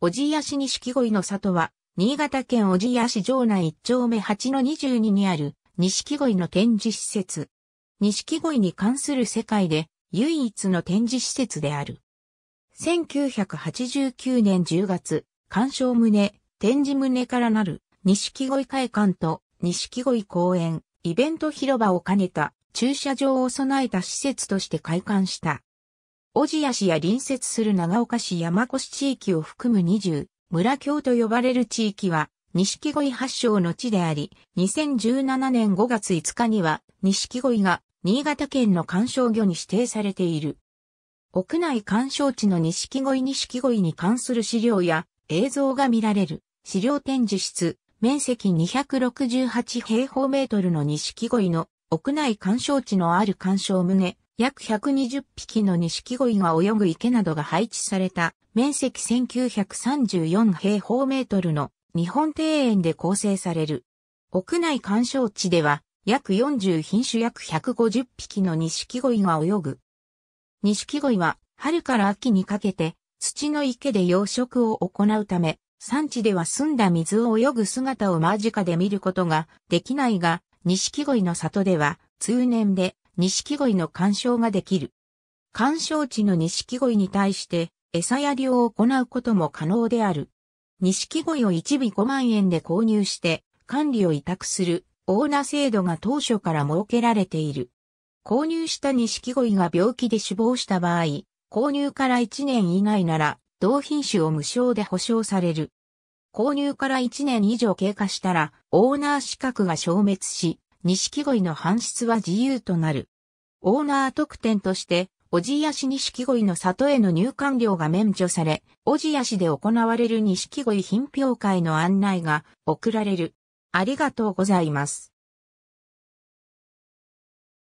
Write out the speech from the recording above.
おじやし錦鯉の里は、新潟県おじや市城内1丁目8の22にある、錦鯉の展示施設。錦鯉に関する世界で、唯一の展示施設である。1989年10月、鑑賞棟、展示棟からなる、錦鯉会館と、錦鯉公園、イベント広場を兼ねた、駐車場を備えた施設として開館した。小千谷市や隣接する長岡市山古志地域を含む20、村京と呼ばれる地域は、錦鯉発祥の地であり、2017年5月5日には、錦鯉が新潟県の干賞魚に指定されている。屋内干賞地の錦鯉錦鯉に関する資料や映像が見られる資料展示室、面積268平方メートルの錦鯉の屋内干賞地のある鑑賞棟、約120匹の錦鯉が泳ぐ池などが配置された面積1934平方メートルの日本庭園で構成される。屋内鑑賞地では約40品種約150匹の錦鯉が泳ぐ。錦鯉は春から秋にかけて土の池で養殖を行うため、産地では澄んだ水を泳ぐ姿を間近で見ることができないが、錦鯉の里では通年で錦鯉の干渉ができる。干渉地の錦鯉に対して、餌やりを行うことも可能である。錦鯉を1尾5万円で購入して、管理を委託する、オーナー制度が当初から設けられている。購入した錦鯉が病気で死亡した場合、購入から1年以内なら、同品種を無償で保証される。購入から1年以上経過したら、オーナー資格が消滅し、錦鯉の搬出は自由となる。オーナー特典として、おじやし錦鯉の里への入館料が免除され、おじやしで行われる錦鯉品評会の案内が送られる。ありがとうございます。